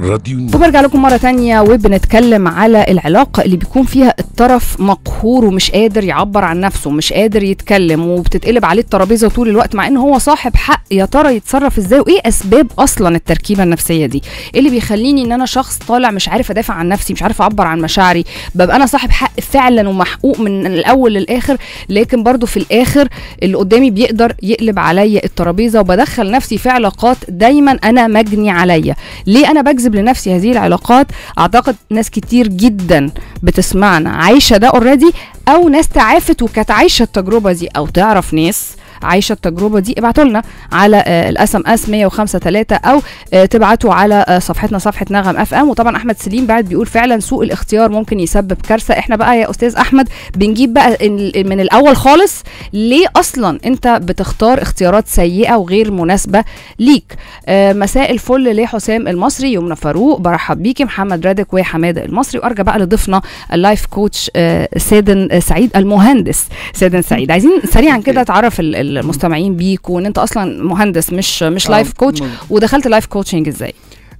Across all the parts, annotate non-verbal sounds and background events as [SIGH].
راديو وبرجع لكم مره تانية وبنتكلم على العلاقه اللي بيكون فيها الطرف مقهور ومش قادر يعبر عن نفسه مش قادر يتكلم وبتتقلب عليه الترابيزه طول الوقت مع ان هو صاحب حق يا ترى يتصرف ازاي وايه اسباب اصلا التركيبه النفسيه دي إيه اللي بيخليني ان انا شخص طالع مش عارف ادافع عن نفسي مش عارف اعبر عن مشاعري ببقى انا صاحب حق فعلا ومحقوق من الاول للاخر لكن برضو في الاخر اللي قدامي بيقدر يقلب عليا الترابيزه وبدخل نفسي في علاقات دايما انا مجني عليا ليه انا بجذب أسبب لنفسي هذه العلاقات أعتقد ناس كتير جدا بتسمعنا عايشة ده اوريدي أو ناس تعافت وكانت عايشة التجربة دي أو تعرف ناس عايشه التجربه دي ابعتوا لنا على آه، الاس ام اس 105 3 او آه، تبعتوا على آه، صفحتنا صفحه نغم اف ام وطبعا احمد سليم بعد بيقول فعلا سوء الاختيار ممكن يسبب كارثه احنا بقى يا استاذ احمد بنجيب بقى من الاول خالص ليه اصلا انت بتختار اختيارات سيئه وغير مناسبه ليك مساء الفل لحسام المصري يمنى فاروق برحب بيكي محمد رادك وحماده المصري وارجع بقى لضيفنا اللايف كوتش سادن سعيد المهندس سادن سعيد عايزين سريعا كده [LAUGHS] تعرف ال المستمعين بيك وان انت اصلا مهندس مش مش لايف آه، كوتش ودخلت لايف كوتشنج ازاي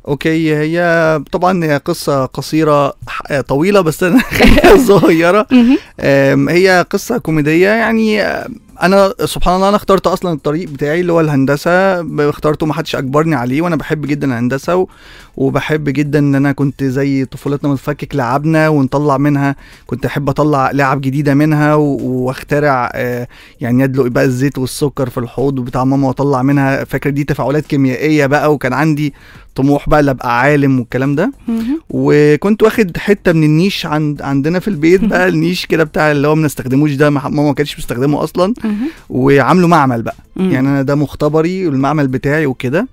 اوكي هي طبعا هي قصه قصيره طويله بس انا [LAUGHS] [LAUGHS] صغيره هي قصه كوميديه يعني انا سبحان الله انا اخترت اصلا الطريق بتاعي اللي هو الهندسه اخترته ما حدش اجبرني عليه وانا بحب جدا الهندسه و... وبحب جدا ان انا كنت زي طفولتنا متفكك لعبنا ونطلع منها كنت احب اطلع لعب جديده منها و... واخترع آه يعني ادلق بقى الزيت والسكر في الحوض بتاع ماما واطلع منها فاكر دي تفاعلات كيميائيه بقى وكان عندي طموح بقى اللي ابقى عالم والكلام ده وكنت واخد حته من النيش عند عندنا في البيت بقى النيش كده بتاع اللي هو ما بنستخدموش ده ماما ما كانتش بتستخدمه اصلا وعامله معمل بقى يعني انا ده مختبري والمعمل بتاعي وكده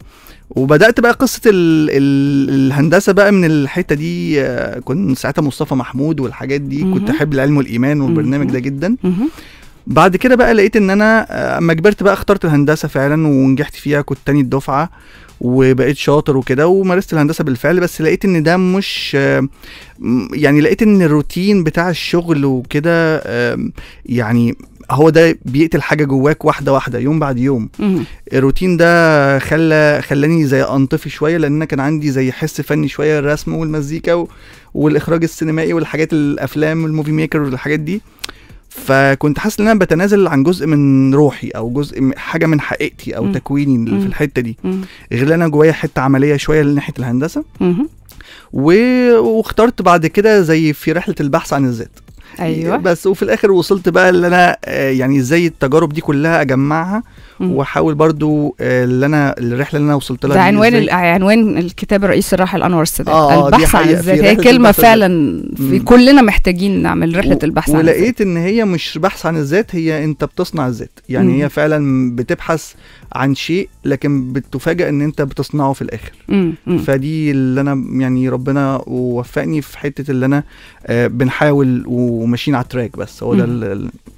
وبدات بقى قصه الـ الـ الهندسه بقى من الحته دي آه، كنت ساعتها مصطفى محمود والحاجات دي كنت احب العلم والايمان والبرنامج ده جدا بعد كده بقى لقيت ان انا آه، اما كبرت بقى اخترت الهندسه فعلا ونجحت فيها كنت تاني الدفعه وبقيت شاطر وكده ومارست الهندسه بالفعل بس لقيت ان ده مش يعني لقيت ان الروتين بتاع الشغل وكده يعني هو ده بيقتل حاجه جواك واحده واحده يوم بعد يوم الروتين ده خلى خلاني زي انطفي شويه لان انا كان عندي زي حس فني شويه الرسم والمزيكا والاخراج السينمائي والحاجات الافلام والموفي ميكر والحاجات دي فكنت حاسس ان انا بتنازل عن جزء من روحي او جزء من حاجه من حقيقتي او مم. تكويني مم. في الحته دي غير غير انا جوايا حته عمليه شويه لناحيه الهندسه و... واخترت بعد كده زي في رحله البحث عن الذات ايوه بس وفي الاخر وصلت بقى اللي انا آه، يعني ازاي التجارب دي كلها اجمعها واحاول برضو آه، اللي انا الرحله اللي انا وصلت لها ده عنوان عنوان الكتاب الرئيسي الراحل انور السادات آه البحث عن الذات هي كلمه فعلا في كلنا محتاجين نعمل رحله البحث عن الذات ولقيت ان هي مش بحث عن الذات هي انت بتصنع الذات يعني مم. هي فعلا بتبحث عن شيء لكن بتفاجئ ان انت بتصنعه في الاخر مم. مم. فدي اللي انا يعني ربنا وفقني في حته اللي انا آه، بنحاول وماشيين على التراك بس هو ده